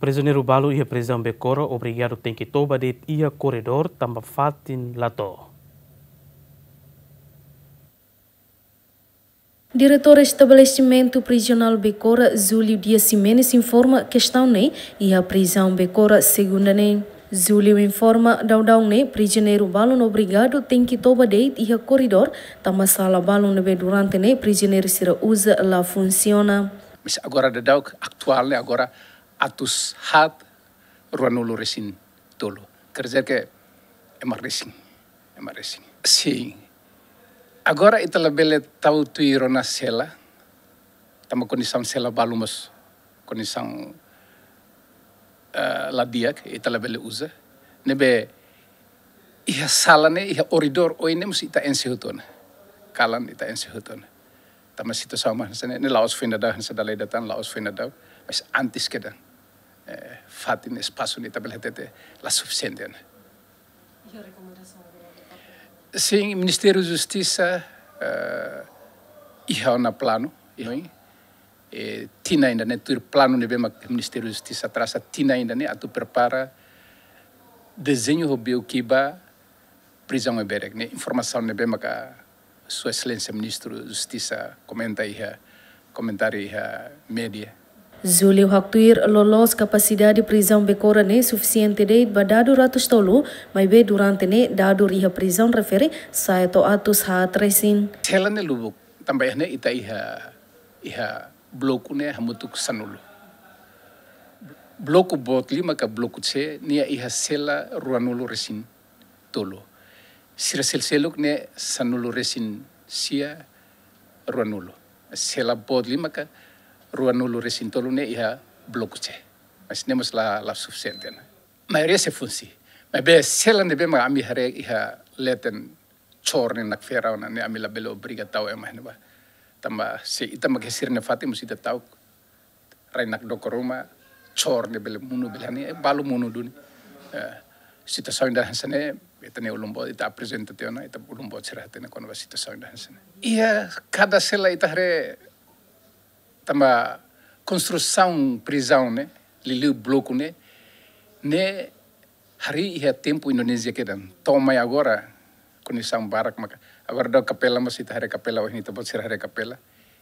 Prisioneiro Balu e a prisão Becora obrigado tem que toba de ia corredor tamba fatin lato. Diretor do estabelecimento prisional Becora, Zúlio Dias Simenes, informa que estão nem e a prisão Becora segunda nem. Zúlio informa dau dau ne prisioneiro balon obrigado tem que toba deit e corredor tamba sala balon nebe durante ne prisioneiro se usa la funciona. Mas agora da dau atual né? agora atus hat ruanulu resin dulu. Kerja ke emar resin, emar resin. Si, Agora ita labele tau tu irona sela, tamo condição sela balumos, condição uh, eh, ladiak, ita labele usa. Nebe iha salane, iha oridor oine musi ita ensihutona. Kalan ita ensihutona. Tama sito sama, ne laos finadaw, hansa dalay datan, laos finadaw, mas antis kedan. fatin espaço ni tabletete la suficiente. Né? E a recomendação Sim, o Ministério da Justiça uh, eh, ia na plano, ia, e eh, tina ainda né tu plano ne bem Ministério da Justiça traça tina ainda né tu prepara desenho robeu kiba prisão em Berek né informação ne bem sua excelência ministro da Justiça comenta aí comentário aí média Zuleu haktuir lolos capacidade di prisão becora ne suficiente de badado ratus tolu, mas be durante ne dadur iha prisão referi saya to atus ha tresin. Sela ne lubuk, tambah ne ita iha iha bloku ne hamutuk sanulu. Bloku bot lima ka bloku ce nia iha sela ruanulu resin tolu. Sira sel seluk ne sanulu resin sia ruanulu. Sela bot lima ka ruanulu ia iha blokche masne la lafsuf senten mayre se funsi mabe selande be ma ami hare iha leten chorne nak fera ona ne amila belo briga tau e mahne ba tamba se itama ke sirne fati musita tau doko ruma chorne bele munu bilani e balu munu dun. Eh, sita soinda hansane etane ulumbo ita presentateona ita ulumbo cerhatene konva sita soinda hansane ia kada sela ita hare tamba construção prisão né lili bloco né né hari é tempo Indonesia que dan toma agora condição um barco, agora da capela mas masih a capela ini tempat sirah capela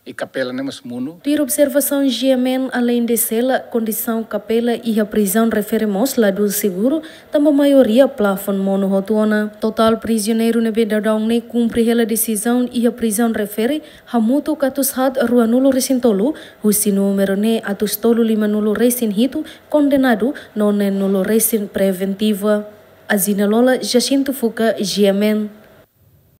e capela nemos mundo. Ter observação GMN além de sela, condição capela e a prisão referemos lá do seguro, também maioria plafon mono Total prisioneiro não dadão ne cumpre hela decisão e a prisão refere a mutu katus hat ruanulo recintolo, o número ne atus tolo lima nulo recin hito, condenado non é nulo recin preventiva. Azina Lola Jacinto Fuca, GMN.